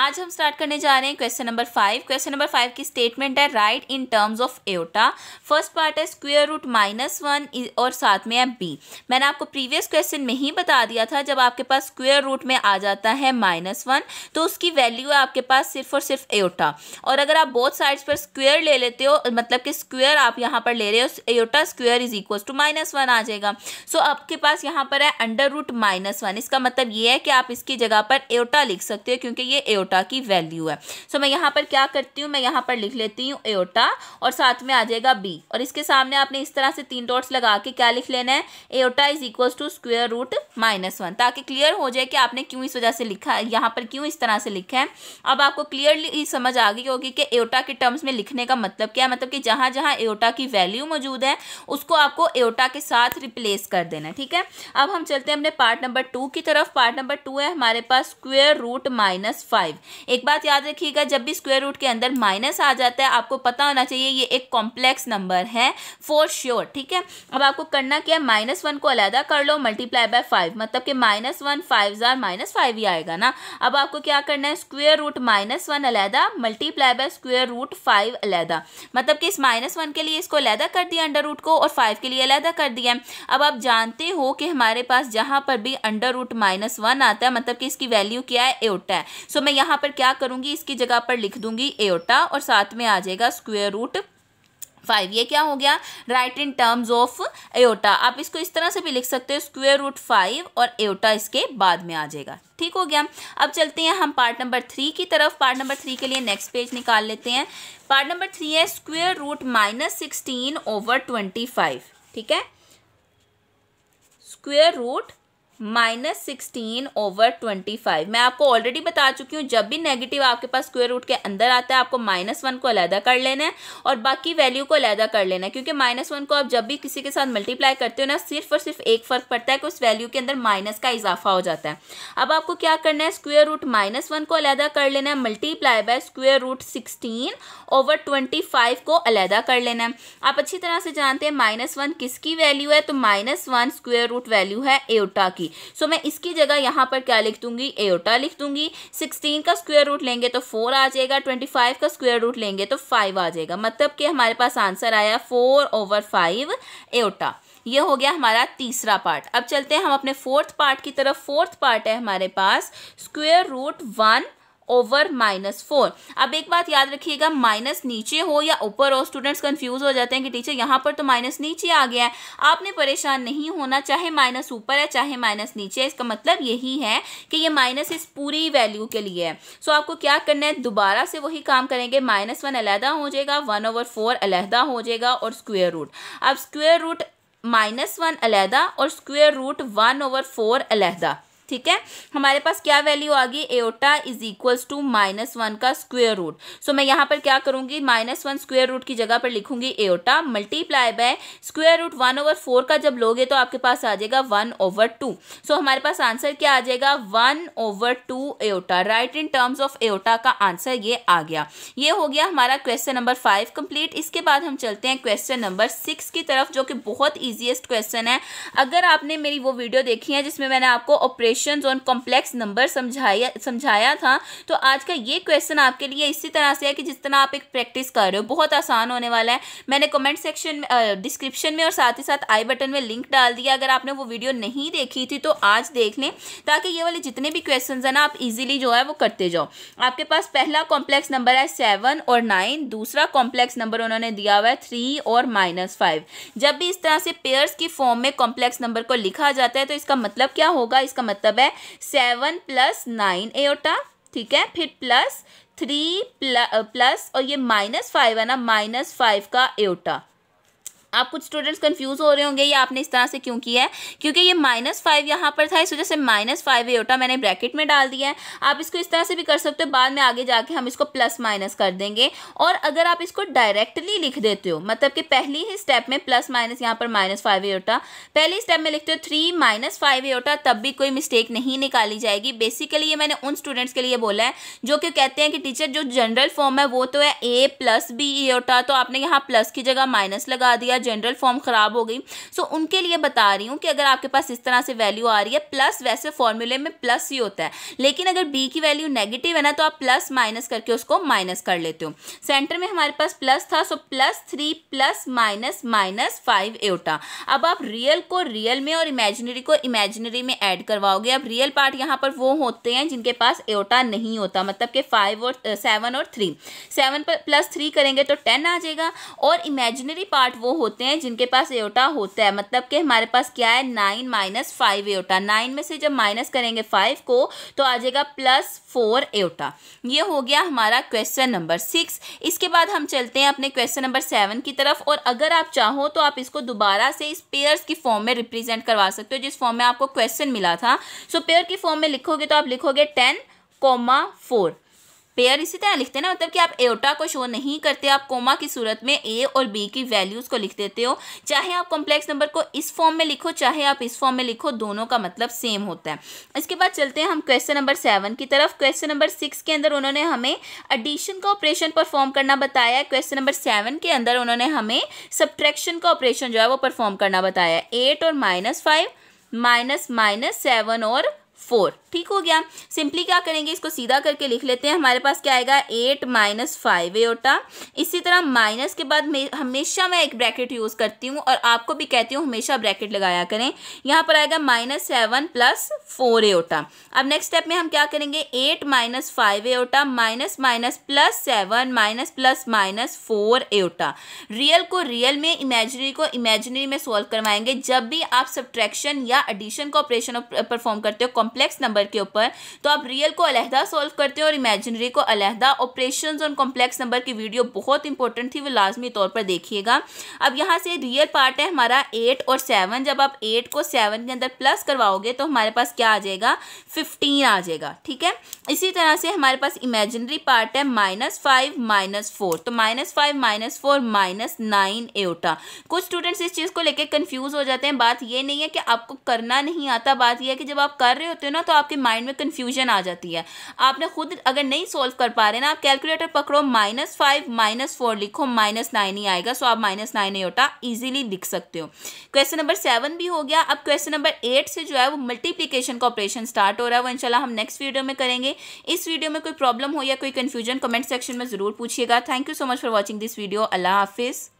आज हम स्टार्ट करने जा रहे हैं question number five question number five की स्टेटमेंट है right in terms of iota first part है स्क्वेयर रूट माइनस वन और साथ में है बी मैंने आपको प्रीवियस क्वेश्चन में ही बता दिया था जब आपके पास स्क्वेयर रूट में आ जाता है माइनस वन तो उसकी वैल्यू है आपके पास सिर्फ और सिर्फ एटा और अगर आप बोथ साइड्स पर स्क्वेयर ले लेते हो मतलब कि स्क्वेयर आप यहाँ पर ले रहे हो iota square is equal to minus one आ जाएगा सो so, आपके पास यहाँ पर है अंडर रूट माइनस वन इसका मतलब ये है कि आप इसकी जगह पर एटा लिख सकते हो क्योंकि ये एटा एओटा की वैल्यू है सो so, मैं यहाँ पर क्या करती हूँ मैं यहाँ पर लिख लेती हूँ एओटा और साथ में आ जाएगा बी और इसके सामने आपने इस तरह से तीन डॉट्स लगा के क्या लिख लेना है iota is equal to square root minus one ताकि क्लियर हो जाए कि आपने क्यों इस वजह से लिखा है यहाँ पर क्यों इस तरह से लिखा है अब आपको क्लियरली समझ आ गई होगी कि एओटा के टर्म्स में लिखने का मतलब क्या है मतलब कि जहाँ जहाँ एओटा की वैल्यू मौजूद है उसको आपको एओटा के साथ रिप्लेस कर देना ठीक है अब हम चलते हैं अपने पार्ट नंबर टू की तरफ पार्ट नंबर टू है हमारे पास स्क्वेयर रूट माइनस फाइव एक बात याद रखिएगा जब भी स्क्वेयर रूट के अंदर माइनस आ जाता है आपको पता होना चाहिए ये एक कॉम्प्लेक्स नंबर है फॉर श्योर ठीक है अब आपको करना क्या है माइनस वन को अलहदा कर लो मल्टीप्लाई बाय फाइव मतलब कि माइनस वन फाइव जार माइनस फाइव ही आएगा ना अब आपको क्या करना है स्क्वेयर रूट माइनस वन अलहदा multiply by square root five अलहदा मतलब कि इस माइनस वन के लिए इसको अलहदा कर दिया अंडर रूट को और फाइव के लिए अलहदा कर दिया अब आप जानते हो कि हमारे पास जहाँ पर भी अंडर रूट माइनस वन आता है मतलब कि इसकी वैल्यू क्या है एट है सो मैं यहाँ पर क्या करूँगी इसकी जगह पर लिख दूंगी एओटा और साथ में आ जाएगा स्क्वेयर रूट फाइव ये क्या हो गया right in terms of iota आप इसको इस तरह से भी लिख सकते हो स्क्वेयर रूट फाइव और एओटा इसके बाद में आ जाएगा ठीक हो गया अब चलते हैं हम पार्ट नंबर थ्री की तरफ पार्ट नंबर थ्री के लिए नेक्स्ट पेज निकाल लेते हैं पार्ट नंबर थ्री है square root minus sixteen over twenty five ठीक है square root minus sixteen over twenty five मैं आपको ऑलरेडी बता चुकी हूँ जब भी नेगेटिव आपके पास स्क्वेयर रूट के अंदर आता है आपको माइनस वन को अलहदा कर लेना है और बाकी वैल्यू को अलहदा कर लेना है क्योंकि माइनस वन को आप जब भी किसी के साथ मल्टीप्लाई करते हो ना सिर्फ और सिर्फ एक फ़र्क पड़ता है कि उस वैल्यू के अंदर माइनस का इजाफा हो जाता है अब आपको क्या करना है स्क्वेयर रूट माइनस वन को अलहदा कर लेना है multiply by square root sixteen over twenty five को अलहदा कर लेना है आप अच्छी तरह से जानते हैं माइनस वन किसकी वैल्यू है तो minus one square root value है एटा की आएगी सो so, मैं इसकी जगह यहाँ पर क्या लिख दूंगी एटा लिख दूंगी सिक्सटीन का स्क्वेयर रूट लेंगे तो फोर आ जाएगा ट्वेंटी फाइव का स्क्वेयर रूट लेंगे तो फाइव आ जाएगा मतलब कि हमारे पास आंसर आया फोर ओवर फाइव एटा ये हो गया हमारा तीसरा पार्ट अब चलते हैं हम अपने फोर्थ पार्ट की तरफ फोर्थ पार्ट है हमारे पास square root one over minus four अब एक बात याद रखिएगा माइनस नीचे हो या ऊपर हो स्टूडेंट्स कंफ्यूज हो जाते हैं कि टीचर यहाँ पर तो माइनस नीचे आ गया है आपने परेशान नहीं होना चाहे माइनस ऊपर है चाहे माइनस नीचे है इसका मतलब यही है कि ये माइनस इस पूरी वैल्यू के लिए है सो आपको क्या करना है दोबारा से वही काम करेंगे माइनस वन अलहदा हो जाएगा वन ओवर फोर अलहदा हो जाएगा और स्क्वेयर रूट अब स्क्वेयर रूट माइनस वन अलहदा और square root one over four अलहदा ठीक है हमारे पास क्या वैल्यू आ गई iota is equals to minus one का स्क्वेयर रूट सो मैं यहाँ पर क्या करूँगी माइनस वन स्क्वेयर रूट की जगह पर लिखूंगी iota multiply by square root one over four का जब लोगे तो आपके पास आ जाएगा वन ओवर टू सो हमारे पास आंसर क्या आ जाएगा one over two iota right in terms of iota का आंसर ये आ गया ये हो गया हमारा क्वेश्चन नंबर फाइव कंप्लीट इसके बाद हम चलते हैं क्वेश्चन नंबर सिक्स की तरफ जो कि बहुत ईजिएस्ट क्वेश्चन है अगर आपने मेरी वो वीडियो देखी है जिसमें मैंने आपको operation questions on complex number समझाया समझाया था तो आज का ये क्वेश्चन आपके लिए इसी तरह से है कि जिस तरह आप एक प्रैक्टिस कर रहे हो बहुत आसान होने वाला है मैंने कमेंट सेक्शन डिस्क्रिप्शन में और साथ ही साथ आई बटन में लिंक डाल दिया अगर आपने वो वीडियो नहीं देखी थी तो आज देख लें ताकि ये वाले जितने भी क्वेश्चन हैं ना आप ईजिली जो है वो करते जाओ आपके पास पहला कॉम्प्लेक्स नंबर है सेवन और नाइन दूसरा कॉम्प्लेक्स नंबर उन्होंने दिया हुआ है थ्री और माइनस फाइव जब भी इस तरह से पेयर्स की फॉर्म में कॉम्प्लेक्स नंबर को लिखा जाता है तो इसका मतलब क्या होगा इसका मतलब मतलब है सेवन प्लस नाइन एटा ठीक है फिर प्लस थ्री प्लस और ये माइनस फाइव है ना माइनस फाइव का एओटा आप कुछ स्टूडेंट्स कंफ्यूज हो रहे होंगे ये आपने इस तरह से क्यों किया है क्योंकि ये माइनस फाइव यहाँ पर था इस वजह से माइनस फाइव एटा मैंने ब्रैकेट में डाल दिया है आप इसको इस तरह से भी कर सकते हो बाद में आगे जाके हम इसको प्लस माइनस कर देंगे और अगर आप इसको डायरेक्टली लिख देते हो मतलब कि पहली ही स्टेप में प्लस माइनस यहाँ पर माइनस फाइव एटा पहली स्टेप में लिखते हो थ्री माइनस फाइव एटा तब भी कोई मिस्टेक नहीं निकाली जाएगी बेसिकली ये मैंने उन स्टूडेंट्स के लिए बोला है जो कि कहते हैं कि टीचर जो जनरल फॉर्म है वो तो है ए प्लस बी एटा तो आपने यहाँ प्लस की जगह माइनस लगा दिया उनका जनरल फॉर्म ख़राब हो गई सो so, उनके लिए बता रही हूँ कि अगर आपके पास इस तरह से वैल्यू आ रही है प्लस वैसे फॉर्मूले में प्लस ही होता है लेकिन अगर बी की वैल्यू नेगेटिव है ना तो आप प्लस माइनस करके उसको माइनस कर लेते हो सेंटर में हमारे पास प्लस था so plus three plus minus minus five iota अब आप रियल को रियल में और इमेजिनरी को इमेजिनरी में ऐड करवाओगे अब रियल पार्ट यहाँ पर वो होते हैं जिनके पास एटा नहीं होता मतलब कि फाइव और सेवन और थ्री सेवन प्लस थ्री करेंगे तो टेन आ जाएगा और इमेजिनरी पार्ट वो हो होते हैं जिनके पास एयोटा होता है मतलब कि हमारे पास क्या है nine minus five iota nine में से जब माइनस करेंगे फाइव को तो आ जाएगा प्लस फोर एयोटा ये हो गया हमारा क्वेश्चन नंबर सिक्स इसके बाद हम चलते हैं अपने क्वेश्चन नंबर सेवन की तरफ और अगर आप चाहो तो आप इसको दोबारा से इस पेयर्स की फॉर्म में रिप्रेजेंट करवा सकते हो जिस फॉर्म में आपको क्वेश्चन मिला था सो पेयर की फॉर्म में लिखोगे तो आप लिखोगे टेन कॉमा फोर पेयर इसी तरह लिखते हैं ना मतलब कि आप एटा को शो नहीं करते आप कोमा की सूरत में ए और बी की वैल्यूज़ को लिख देते हो चाहे आप कॉम्प्लेक्स नंबर को इस फॉर्म में लिखो चाहे आप इस फॉर्म में लिखो दोनों का मतलब सेम होता है इसके बाद चलते हैं हम क्वेश्चन नंबर सेवन की तरफ क्वेश्चन नंबर सिक्स के अंदर उन्होंने हमें एडिशन का ऑपरेशन परफॉर्म करना बताया है क्वेश्चन नंबर सेवन के अंदर उन्होंने हमें सब्ट्रैक्शन का ऑपरेशन जो है वो परफॉर्म करना बताया है एट और minus five minus minus seven और फोर ठीक हो गया सिंपली क्या करेंगे इसको सीधा करके लिख लेते हैं हमारे पास क्या आएगा एट माइनस फाइव एटा इसी तरह माइनस के बाद हमेशा मैं एक ब्रैकेट यूज़ करती हूँ और आपको भी कहती हूँ हमेशा ब्रैकेट लगाया करें यहाँ पर आएगा माइनस सेवन प्लस फोर एटा अब नेक्स्ट स्टेप में हम क्या करेंगे eight minus five iota minus minus plus seven minus plus minus four iota real को रियल में इमेजनरी को इमेजनरी में सॉल्व करवाएंगे जब भी आप सब्ट्रैक्शन या एडिशन का ऑपरेशन परफॉर्म करते हो कॉम्प्लेक्स नंबर नंबर के ऊपर तो आप रियल को अलहदा सॉल्व करते हैं और इमेजिनरी को अलहदा ऑपरेशन और कॉम्प्लेक्स नंबर की वीडियो बहुत इंपॉर्टेंट थी वो लाजमी तौर पर देखिएगा अब यहाँ से रियल पार्ट है हमारा एट और सेवन जब आप एट को सेवन के अंदर प्लस करवाओगे तो हमारे पास क्या आ जाएगा फिफ्टीन आ जाएगा ठीक है इसी तरह से हमारे पास इमेजिनरी पार्ट है माइनस फाइव माइनस फोर तो minus five minus four minus nine iota कुछ स्टूडेंट्स इस चीज़ को लेकर कन्फ्यूज़ हो जाते हैं बात ये नहीं है कि आपको करना नहीं आता बात यह है कि जब आप कर रहे होते हो ना तो आप आपके माइंड में कन्फ्यूजन आ जाती है आपने खुद अगर नहीं सोल्व कर पा रहे ना आप कैलकुलेटर पकड़ो माइनस फाइव माइनस फोर लिखो माइनस नाइन ही आएगा सो आप माइनस नाइन होता ईजिली लिख सकते हो क्वेश्चन नंबर सेवन भी हो गया अब क्वेश्चन नंबर एट से जो है वो मल्टीप्लीकेशन का ऑपरेशन स्टार्ट हो रहा है वो इनशाला हम नेक्स्ट वीडियो में करेंगे इस वीडियो में कोई प्रॉब्लम हो या कोई कन्फ्यूजन कमेंट सेक्शन में ज़रूर पूछिएगा thank you so much for watching this video अल्लाह हाफिज़